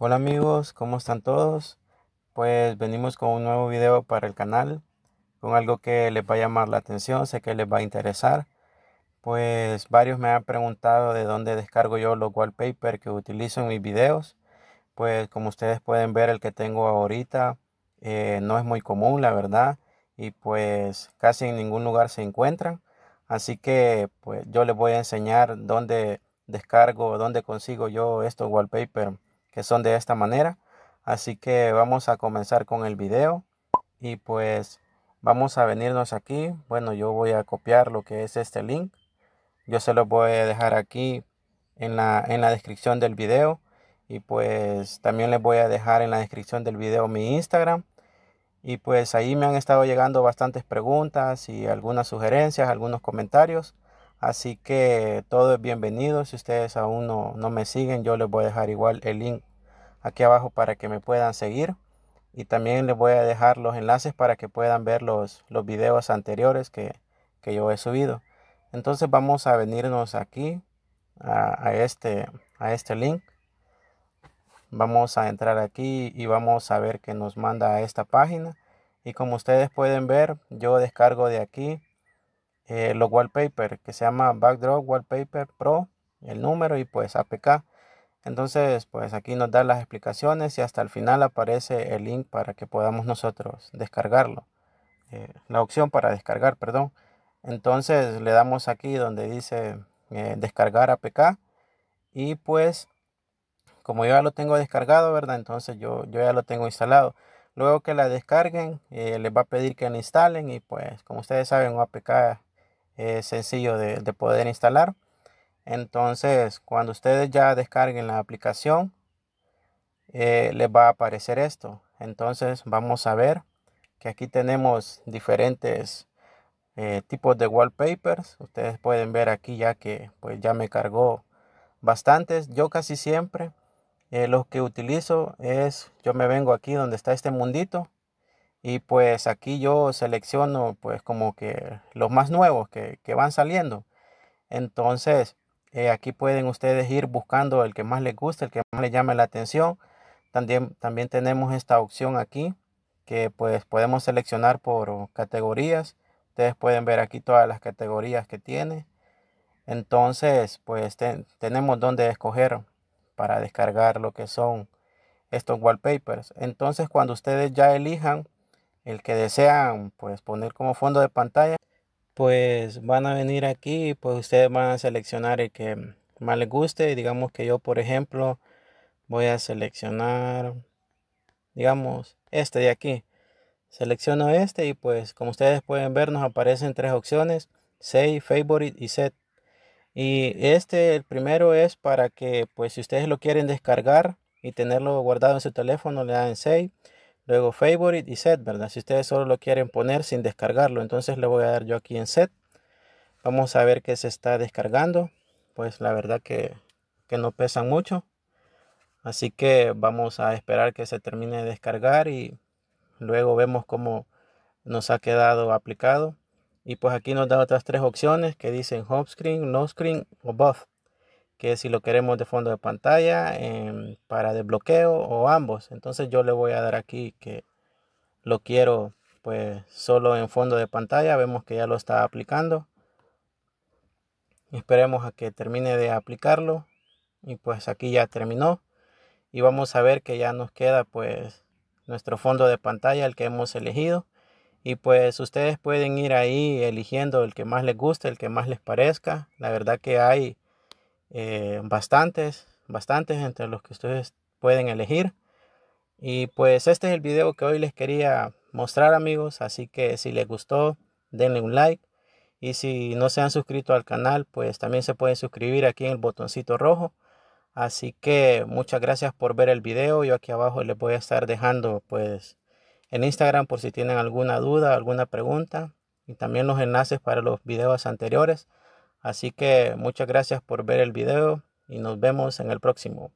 Hola amigos, ¿cómo están todos? Pues venimos con un nuevo video para el canal, con algo que les va a llamar la atención, sé que les va a interesar. Pues varios me han preguntado de dónde descargo yo los wallpaper que utilizo en mis videos. Pues como ustedes pueden ver el que tengo ahorita eh, no es muy común la verdad y pues casi en ningún lugar se encuentran. Así que pues yo les voy a enseñar dónde descargo, dónde consigo yo estos wallpaper son de esta manera. Así que vamos a comenzar con el video y pues vamos a venirnos aquí. Bueno, yo voy a copiar lo que es este link. Yo se lo voy a dejar aquí en la, en la descripción del video. Y pues también les voy a dejar en la descripción del video mi Instagram. Y pues ahí me han estado llegando bastantes preguntas y algunas sugerencias, algunos comentarios. Así que todo es bienvenido. Si ustedes aún no me siguen, yo les voy a dejar igual el link aquí abajo para que me puedan seguir. Y también les voy a dejar los enlaces para que puedan ver los, los videos anteriores que, yo he subido. Entonces vamos a venirnos aquí a, este, a este link. Vamos a entrar aquí y vamos a ver que nos manda a esta página. Y como ustedes pueden ver, yo descargo de aquí eh, los wallpaper que se llama Backdrop Wallpaper Pro, el número y pues APK. Entonces, pues aquí nos da las explicaciones y hasta el final aparece el link para que podamos nosotros descargarlo. Eh, la opción para descargar, perdón. Entonces le damos aquí donde dice eh, descargar APK y pues como yo ya lo tengo descargado, ¿verdad? Entonces yo, yo ya lo tengo instalado. Luego que la descarguen, eh, les va a pedir que la instalen y pues como ustedes saben, un APK es sencillo de poder instalar. Entonces, cuando ustedes ya descarguen la aplicación, eh, les va a aparecer esto. Entonces, vamos a ver que aquí tenemos diferentes eh, tipos de wallpapers. Ustedes pueden ver aquí ya que pues ya me cargó bastantes. Yo casi siempre eh, lo que utilizo es, yo me vengo aquí donde está este mundito y pues aquí yo selecciono pues como que los más nuevos que, que van saliendo. Entonces, eh, aquí pueden ustedes ir buscando el que más les guste, el que más les llame la atención. También, también tenemos esta opción aquí que pues podemos seleccionar por categorías. Ustedes pueden ver aquí todas las categorías que tiene. Entonces pues tenemos donde escoger para descargar lo que son estos wallpapers. Entonces cuando ustedes ya elijan el que desean pues poner como fondo de pantalla, pues van a venir aquí, pues ustedes van a seleccionar el que más les guste. Digamos que yo, por ejemplo, voy a seleccionar, digamos, este de aquí. Selecciono este y pues como ustedes pueden ver nos aparecen tres opciones, Save, Favorite y Set. Y este, el primero es para que pues si ustedes lo quieren descargar y tenerlo guardado en su teléfono, le dan Save. Luego favorite y set, ¿verdad? Si ustedes solo lo quieren poner sin descargarlo, entonces le voy a dar yo aquí en set. Vamos a ver que se está descargando. Pues la verdad que, que no pesan mucho. Así que vamos a esperar que se termine de descargar y luego vemos cómo nos ha quedado aplicado. Y pues aquí nos da otras tres opciones que dicen home screen, no screen o both que si lo queremos de fondo de pantalla, em, para desbloqueo o ambos. Entonces yo le voy a dar aquí que lo quiero pues solo en fondo de pantalla. Vemos que ya lo está aplicando. Esperemos a que termine de aplicarlo. Y pues aquí ya terminó. Y vamos a ver que ya nos queda pues nuestro fondo de pantalla, el que hemos elegido. Y pues ustedes pueden ir ahí eligiendo el que más les guste, el que más les parezca. La verdad que hay eh, bastantes, bastantes entre los que ustedes pueden elegir. Y pues este es el video que hoy les quería mostrar amigos, así que si les gustó denle un like y si no se han suscrito al canal pues también se pueden suscribir aquí en el botoncito rojo. Así que muchas gracias por ver el video, yo aquí abajo les voy a estar dejando pues en Instagram por si tienen alguna duda, alguna pregunta y también los enlaces para los videos anteriores. Así que muchas gracias por ver el video y nos vemos en el próximo.